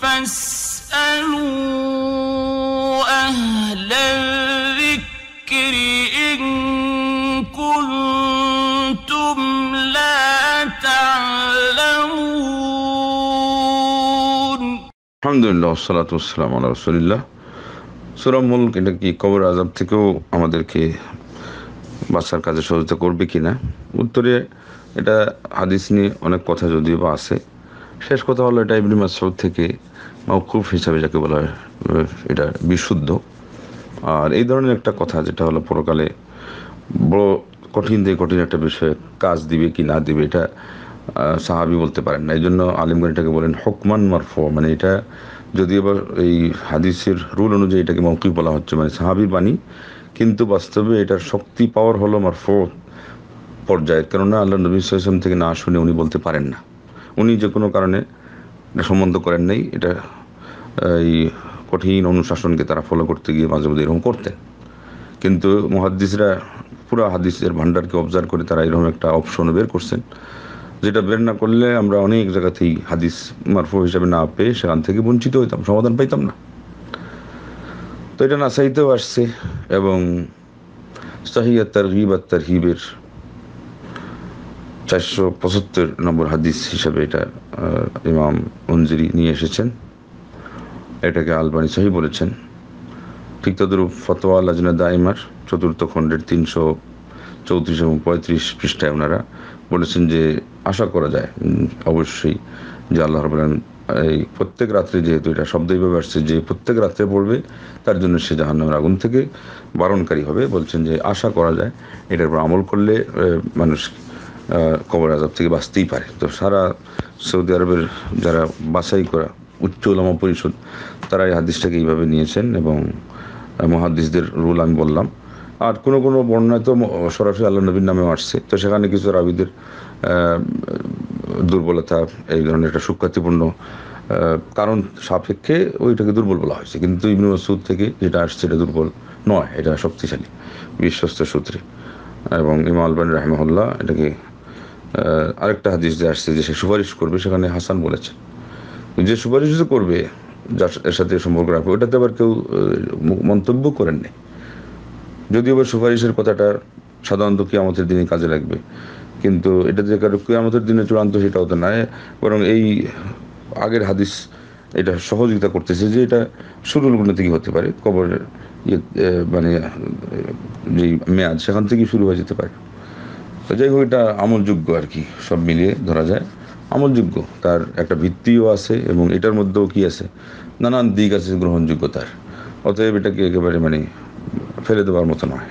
فاسألوا أهل الذكر إن كنتم لا تعلمون الحمد لله والصلاة والسلام على رسول الله সুরা মুল্ক এটা কি কবর আজাব থেকেও আমাদেরকে বাচ্চার কাজে সহযোগিতা করবে কিনা উত্তরে এটা হাদিস নিয়ে অনেক কথা যদিও বা আছে শেষ কথা হলো এটা ইবনে মাসউদ থেকে মাওকুফ হিসাবে যাকে বলা হয় এটা বিশুদ্ধ আর এই ধরনের একটা কথা যেটা হলো পরকালে বড় কঠিন থেকে কঠিন একটা বিষয়ে কাজ দিবে কি না দিবে এটা সাহাবি বলতে পারেন না এই জন্য আলিমগানিটাকে এটাকে বলেন হকমান মারফ মানে এটা যদি এবার এই হাদিসের রুল অনুযায়ী এটাকে মৌকিফ বলা হচ্ছে মানে সাহাবির বাণী কিন্তু বাস্তবে এটার শক্তি পাওয়ার হলো মারফ পর্যায়ে কেননা আল্লাহ নবী সাল্লাম থেকে না শুনে উনি বলতে পারেন না উনি যে কোনো কারণে সম্বন্ধ করেন নাই এটা এই কঠিন অনুশাসনকে তারা ফলো করতে গিয়ে মাঝে মধ্যে এরকম করতেন কিন্তু মহাদ্দিসরা পুরো হাদিসের ভান্ডারকে অবজার্ভ করে তারা এরকম একটা অপশন বের করছেন যেটা বের না করলে আমরা অনেক জায়গাতেই হাদিস মারফু হিসাবে না পেয়ে সেখান থেকে বঞ্চিত হইতাম সমাধান পাইতাম না তো এটা নাসাইতেও আসছে এবং সাহি তার হিব আর তার হিবের চারশো পঁচাত্তর নম্বর হাদিস হিসাবে এটা ইমাম মঞ্জুরি নিয়ে এসেছেন এটাকে আলবানি সাহি বলেছেন ঠিক তদরূপ ফতোয়া লাজনা দাইমার চতুর্থ খণ্ডের তিনশো চৌত্রিশ এবং পঁয়ত্রিশ পৃষ্ঠায় ওনারা বলেছেন যে আশা করা যায় অবশ্যই যে আল্লাহ বলেন এই প্রত্যেক রাত্রে যেহেতু এটা শব্দ এইভাবে আসছে যে প্রত্যেক রাত্রে পড়বে তার জন্য সে জাহান্নামের আগুন থেকে বারণকারী হবে বলছেন যে আশা করা যায় এটার উপর আমল করলে মানুষ কবর আজাব থেকে বাঁচতেই পারে তো সারা সৌদি আরবের যারা বাছাই করা উচ্চ লমা পরিষদ তারা এই হাদিসটাকে এইভাবে নিয়েছেন এবং মহাদিসদের রুল আমি বললাম আর কোনো কোনো বর্ণায় তো সরাসরি আল্লাহ নবীর নামেও আসছে তো সেখানে কিছু রাবিদের দুর্বলতা এই ধরনের একটা সুখ্যাতিপূর্ণ কারণ সাপেক্ষে ওইটাকে দুর্বল বলা হয়েছে কিন্তু ইবনু মাসুদ থেকে যেটা আসছে এটা দুর্বল নয় এটা শক্তিশালী বিশ্বস্ত সূত্রে এবং ইমা আলবান রাহমহল্লা এটাকে আরেকটা হাদিস যে আসছে যে সে সুপারিশ করবে সেখানে হাসান বলেছে যে সুপারিশ করবে যার এর সাথে সম্পর্ক রাখবে ওটাতে আবার কেউ মন্তব্য করেননি যদিও বা সুপারিশের কথাটা সাধারণত কিয়ামতের দিনে কাজে লাগবে কিন্তু এটা যে কারো কিয়ামতের দিনে চূড়ান্ত সেটাও তো নয় বরং এই আগের হাদিস এটা সহযোগিতা করতেছে যে এটা শুরুর গুলো থেকে হতে পারে কবরের ইয়ে, মানে যে মেয়াদ সেখান থেকেই শুরু হয়ে যেতে পারে তো যাই হোক এটা আমলযোগ্য আর কি সব মিলিয়ে ধরা যায় আমলযোগ্য তার একটা ভিত্তিও আছে এবং এটার মধ্যেও কি আছে নানান দিক আছে গ্রহণযোগ্যতার অতএব এটাকে একেবারে মানে ফেলে দেওয়ার মতো নয়